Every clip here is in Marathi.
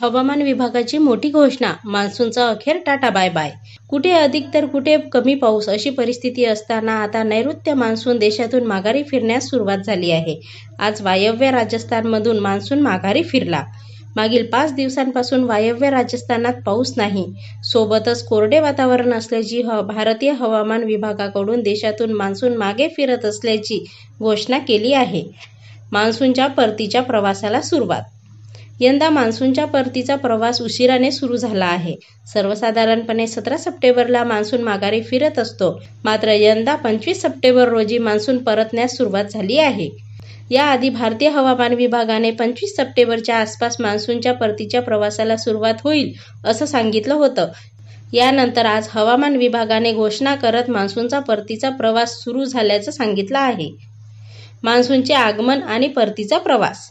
हवामान विभागाची मोठी घोषणा मान्सूनचा अखेर टाटा बाय बाय कुठे अधिक तर कुठे कमी पाऊस अशी परिस्थिती असताना आता नैऋत्य मान्सून देशातून माघारी फिरण्यास सुरुवात झाली आहे आज वायव्य राजस्थानमधून मान्सून माघारी फिरला मागील पाच दिवसांपासून वायव्य राजस्थानात पाऊस नाही सोबतच कोरडे वातावरण असल्याची ह भारतीय हवामान विभागाकडून देशातून मान्सून मागे फिरत असल्याची घोषणा केली आहे मान्सूनच्या परतीच्या प्रवासाला सुरुवात यंदा मान्सूनच्या परतीचा प्रवास उशिराने सुरू झाला आहे सर्वसाधारणपणे सतरा सप्टेंबरला मान्सून माघारी फिरत असतो मात्र यंदा पंचवीस सप्टेंबर रोजी मान्सून परतण्यास सुरुवात झाली आहे याआधी भारतीय हवामान विभागाने पंचवीस सप्टेंबरच्या आसपास मान्सूनच्या परतीच्या प्रवासाला सुरुवात होईल असं सांगितलं होतं यानंतर आज हवामान विभागाने घोषणा करत मान्सूनचा परतीचा प्रवास सुरू झाल्याचं सांगितलं आहे मान्सूनचे आगमन आणि परतीचा प्रवास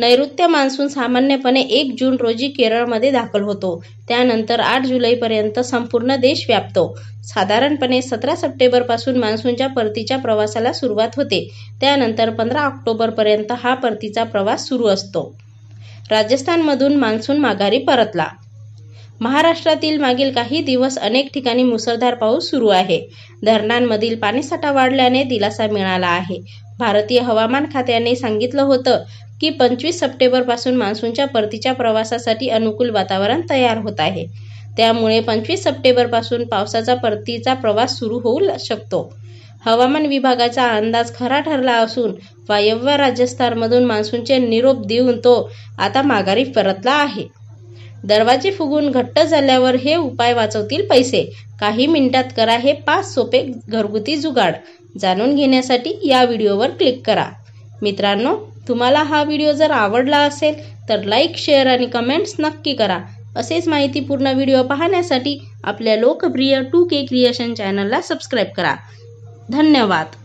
नैऋत्य मान्सून सामान्यपणे एक जून रोजी केरळमध्ये दाखल होतो त्यानंतर आठ जुलैपर्यंत संपूर्ण देश व्यापतो साधारणपणे सतरा सप्टेंबरपासून मान्सूनच्या परतीच्या प्रवासाला सुरुवात होते त्यानंतर पंधरा ऑक्टोबरपर्यंत हा परतीचा प्रवास सुरू असतो राजस्थानमधून मान्सून माघारी परतला महाराष्ट्रातील मागील काही दिवस अनेक ठिकाणी मुसळधार पाऊस सुरू आहे धरणांमधील पाणीसाठा वाढल्याने दिलासा मिळाला आहे भारतीय हवामान खात्याने सांगितलं होतं की पंचवीस पासून मान्सूनच्या परतीच्या प्रवासासाठी अनुकूल वातावरण तयार होत आहे त्यामुळे पंचवीस पासून पावसाचा परतीचा प्रवास सुरू होऊ शकतो हवामान विभागाचा अंदाज खरा ठरला असून वायव्य राजस्थानमधून मान्सूनचे निरोप देऊन तो आता माघारी परतला आहे दरवाजे फुगून घट्ट झाल्यावर हे उपाय वाचवतील पैसे काही मिनिटात करा हे पाच सोपे घरगुती जुगाड जाणून घेण्यासाठी या व्हिडिओवर क्लिक करा मित्रांनो तुम्हाला हा व्हिडिओ जर आवडला असेल तर लाईक शेअर आणि कमेंट्स नक्की करा असेच माहितीपूर्ण व्हिडिओ पाहण्यासाठी आपल्या लोकप्रिय टू के क्रिएशन चॅनलला सबस्क्राईब करा धन्यवाद